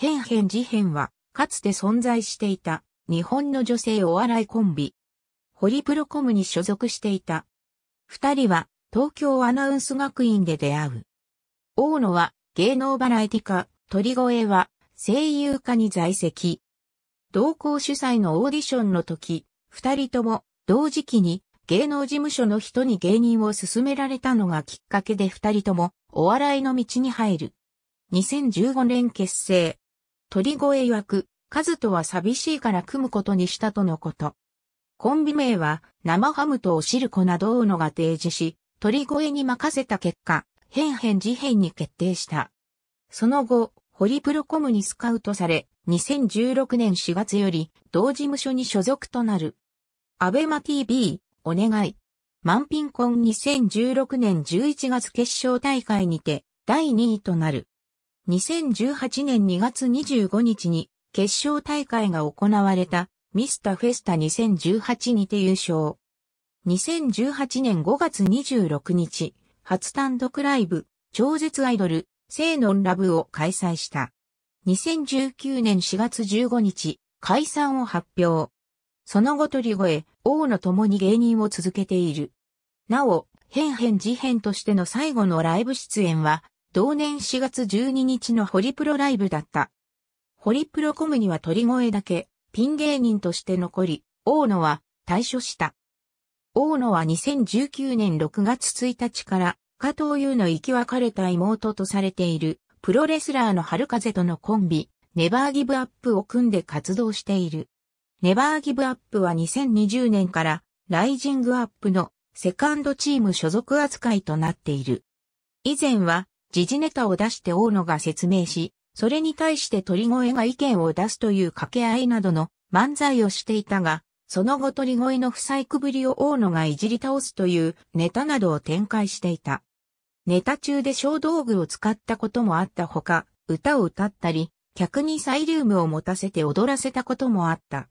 変変事変は、かつて存在していた、日本の女性お笑いコンビ。ホリプロコムに所属していた。二人は、東京アナウンス学院で出会う。大野は、芸能バラエティ化、鳥越は、声優科に在籍。同行主催のオーディションの時、二人とも、同時期に、芸能事務所の人に芸人を勧められたのがきっかけで二人とも、お笑いの道に入る。2015年結成。鳥越曰く、カズとは寂しいから組むことにしたとのこと。コンビ名は生ハムとお汁粉などをのが提示し、鳥越に任せた結果、変変事変に決定した。その後、ホリプロコムにスカウトされ、2016年4月より同事務所に所属となる。アベマ TV、お願い。マンピンコン2016年11月決勝大会にて第2位となる。2018年2月25日に決勝大会が行われたミスターフェスタ2018にて優勝。2018年5月26日、初単独ライブ、超絶アイドル、聖ノンラブを開催した。2019年4月15日、解散を発表。その後鳥越、大野ともに芸人を続けている。なお、変変事変としての最後のライブ出演は、同年4月12日のホリプロライブだった。ホリプロコムには鳥越だけ、ピン芸人として残り、大野は退所した。大野は2019年6月1日から、加藤優の生き別れた妹とされている、プロレスラーの春風とのコンビ、ネバーギブアップを組んで活動している。ネバーギブアップは2020年から、ライジングアップのセカンドチーム所属扱いとなっている。以前は、時事ネタを出して大野が説明し、それに対して鳥越が意見を出すという掛け合いなどの漫才をしていたが、その後鳥越の不細くぶりを大野がいじり倒すというネタなどを展開していた。ネタ中で小道具を使ったこともあったほか、歌を歌ったり、客にサイリウムを持たせて踊らせたこともあった。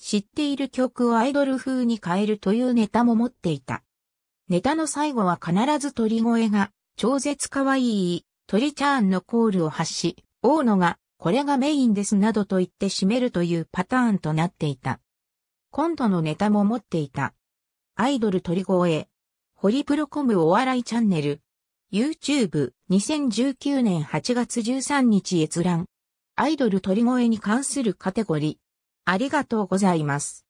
知っている曲をアイドル風に変えるというネタも持っていた。ネタの最後は必ず鳥越が超絶可愛い、トリチャーンのコールを発し、大野が、これがメインですなどと言って締めるというパターンとなっていた。コントのネタも持っていた。アイドル鳥越、え。ホリプロコムお笑いチャンネル、YouTube、2019年8月13日閲覧、アイドル鳥越えに関するカテゴリー、ありがとうございます。